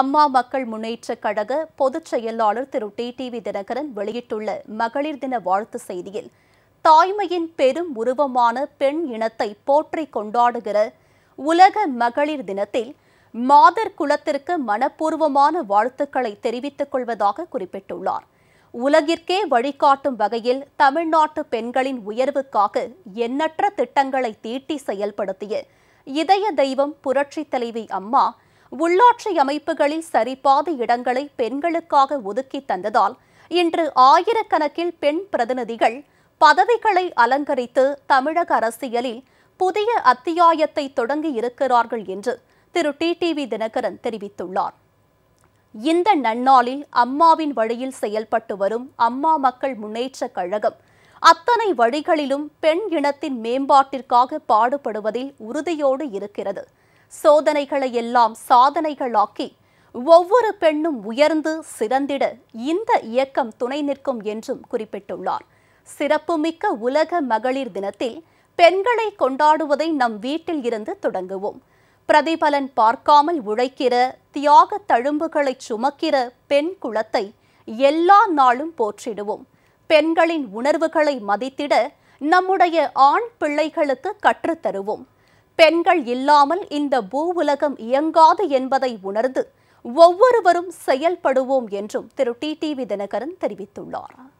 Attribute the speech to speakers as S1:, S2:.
S1: அம்மா மக்கள் முன்னேற்ற கழக பொதுச் செயலாளர் திரு டி டிவி தினகரன் வெளியிட்டுள்ள மகளிர் தின வாழ்த்து செய்தியில் தாய்மையின் பெரும் உருவமான பெண் இனத்தை போற்றி கொண்டாடுகிற உலக மகளிர் தினத்தில் மாதர் குலத்திற்கு மனப்பூர்வமான வாழ்த்துக்களை தெரிவித்துக் கொள்வதாக குறிப்பிட்டுள்ளார் உலகிற்கே வழிகாட்டும் வகையில் தமிழ்நாட்டு பெண்களின் உயர்வுக்காக எண்ணற்ற திட்டங்களை தீட்டி செயல்படுத்திய இதய தெய்வம் புரட்சி தலைவி அம்மா உள்ளாட்சி அமைப்புகளில் சரிபாத இடங்களை பெண்களுக்காக ஒதுக்கி தந்ததால் இன்று ஆயிரக்கணக்கில் பெண் பிரதிநிதிகள் பதவிகளை அலங்கரித்து தமிழக அரசியலில் புதிய அத்தியாயத்தை தொடங்கி இருக்கிறார்கள் என்று திரு டி டிவி தினகரன் தெரிவித்துள்ளார் இந்த நன்னாளில் அம்மாவின் வழியில் செயல்பட்டு வரும் அம்மா மக்கள் முன்னேற்றக் கழகம் அத்தனை வழிகளிலும் பெண் இனத்தின் மேம்பாட்டிற்காக பாடுபடுவதில் உறுதியோடு இருக்கிறது சோதனைகளை எல்லாம் சாதனைகளாக்கி ஒவ்வொரு பெண்ணும் உயர்ந்து சிறந்திட இந்த இயக்கம் துணை நிற்கும் என்றும் குறிப்பிட்டுள்ளார் சிறப்புமிக்க உலக மகளிர் தினத்தில் பெண்களை கொண்டாடுவதை நம் வீட்டில் இருந்து தொடங்குவோம் பிரதிபலன் பார்க்காமல் உழைக்கிற தியாக தழும்புகளை சுமக்கிற பெண் குலத்தை எல்லா நாளும் போற்றிடுவோம் பெண்களின் உணர்வுகளை மதித்திட நம்முடைய ஆண் பிள்ளைகளுக்கு கற்றுத்தருவோம் பெண்கள் இல்லாமல் இந்த பூ உலகம் இயங்காது என்பதை உணர்ந்து ஒவ்வொருவரும் செயல்படுவோம் என்றும் திரு டி டிவி தினகரன் தெரிவித்துள்ளார்